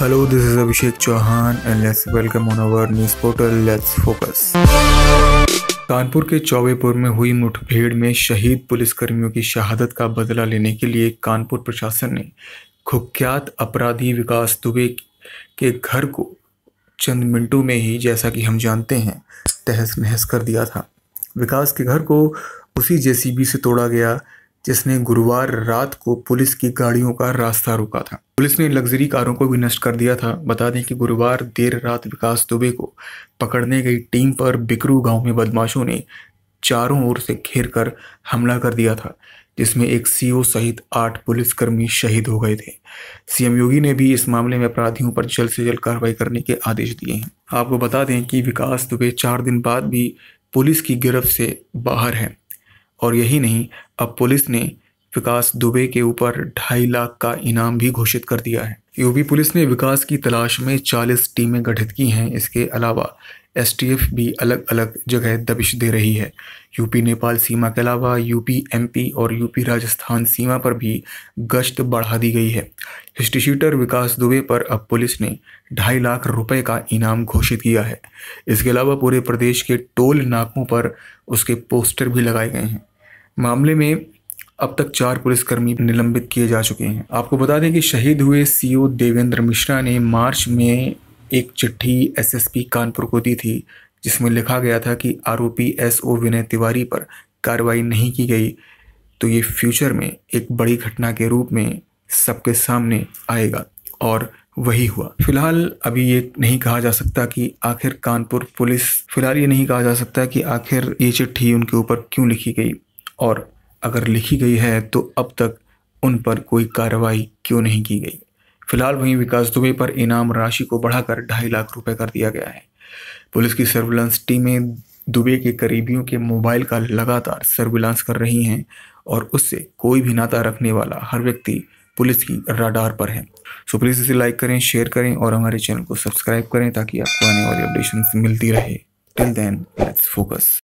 hello this is Abhishek Chauhan and let's welcome on our news portal let's focus Kanpur के चौबेपुर में हुई मुठभेड़ में शहीद पुलिसकर्मियों की शहादत का बदला लेने के लिए कानपुर प्रशासन ने कुख्यात अपराधी विकास दुबे के घर को चंद मिनटों में ही जैसा कि हम जानते हैं तहस नहस कर दिया था विकास के घर को उसी जेसीबी से तोड़ा गया जिसने गुरुवार रात को पुलिस की गाड़ियों का रास्ता रोका था पुलिस ने लग्जरी कारों को भी नष्ट कर दिया था बता दें कि गुरुवार देर रात विकास दुबे को पकड़ने गई टीम पर बिकरू गांव में बदमाशों ने चारों ओर से घेर कर हमला कर दिया था जिसमें एक सीओ सहित आठ पुलिसकर्मी शहीद हो गए थे सीएम योगी ने भी इस मामले में अपराधियों पर जल्द से जल्द कार्रवाई करने के आदेश दिए हैं आपको बता दें कि विकास दुबे चार दिन बाद भी पुलिस की गिरफ्त से बाहर हैं और यही नहीं अब पुलिस ने विकास दुबे के ऊपर ढाई लाख का इनाम भी घोषित कर दिया है यूपी पुलिस ने विकास की तलाश में 40 टीमें गठित की हैं इसके अलावा एसटीएफ भी अलग अलग जगह दबिश दे रही है यूपी नेपाल सीमा के अलावा यूपी एमपी और यूपी राजस्थान सीमा पर भी गश्त बढ़ा दी गई है हिस्ट्रीशूटर विकास दुबे पर अब पुलिस ने ढाई लाख रुपए का इनाम घोषित किया है इसके अलावा पूरे प्रदेश के टोल नाकों पर उसके पोस्टर भी लगाए गए हैं मामले में अब तक चार पुलिसकर्मी निलंबित किए जा चुके हैं आपको बता दें कि शहीद हुए सीओ देवेंद्र मिश्रा ने मार्च में एक चिट्ठी एसएसपी कानपुर को दी थी जिसमें लिखा गया था कि आरोपी एस ओ विनय तिवारी पर कार्रवाई नहीं की गई तो ये फ्यूचर में एक बड़ी घटना के रूप में सबके सामने आएगा और वही हुआ फिलहाल अभी ये नहीं कहा जा सकता कि आखिर कानपुर पुलिस फिलहाल ये नहीं कहा जा सकता कि आखिर ये चिट्ठी उनके ऊपर क्यों लिखी गई और अगर लिखी गई है तो अब तक उन पर कोई कार्रवाई क्यों नहीं की गई फिलहाल वहीं विकास दुबे पर इनाम राशि को बढ़ाकर ढाई लाख रुपए कर दिया गया है पुलिस की सर्विलांस टीमें दुबे के करीबियों के मोबाइल का लगातार सर्विलांस कर रही हैं और उससे कोई भी नाता रखने वाला हर व्यक्ति पुलिस की राडार पर है सो प्लीज़ इसे लाइक करें शेयर करें और हमारे चैनल को सब्सक्राइब करें ताकि आपको आने वाली अपडेशन मिलती रहे टिल देन लेट्स फोकस